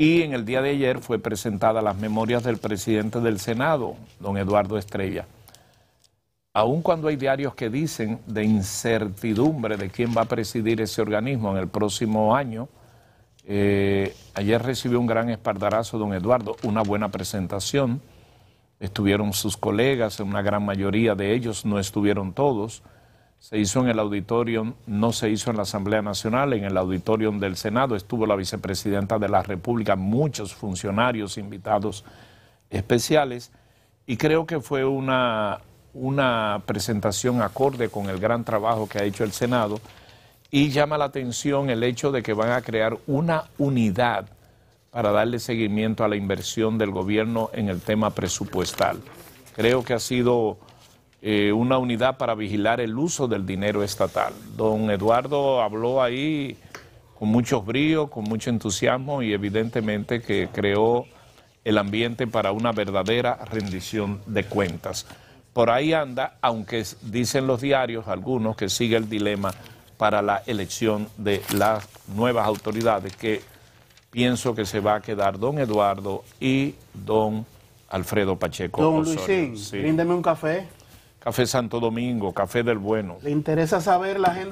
Y en el día de ayer fue presentada las memorias del presidente del Senado, don Eduardo Estrella. Aun cuando hay diarios que dicen de incertidumbre de quién va a presidir ese organismo en el próximo año, eh, ayer recibió un gran espaldarazo don Eduardo, una buena presentación. Estuvieron sus colegas, una gran mayoría de ellos, no estuvieron todos se hizo en el auditorio, no se hizo en la Asamblea Nacional, en el auditorio del Senado estuvo la vicepresidenta de la República, muchos funcionarios invitados especiales, y creo que fue una, una presentación acorde con el gran trabajo que ha hecho el Senado, y llama la atención el hecho de que van a crear una unidad para darle seguimiento a la inversión del gobierno en el tema presupuestal. Creo que ha sido eh, una unidad para vigilar el uso del dinero estatal. Don Eduardo habló ahí con mucho brío, con mucho entusiasmo y evidentemente que creó el ambiente para una verdadera rendición de cuentas. Por ahí anda, aunque dicen los diarios algunos que sigue el dilema para la elección de las nuevas autoridades que pienso que se va a quedar don Eduardo y don Alfredo Pacheco. Don Luisín, bríndeme un café. Café Santo Domingo, Café del Bueno. ¿Le interesa saber la gente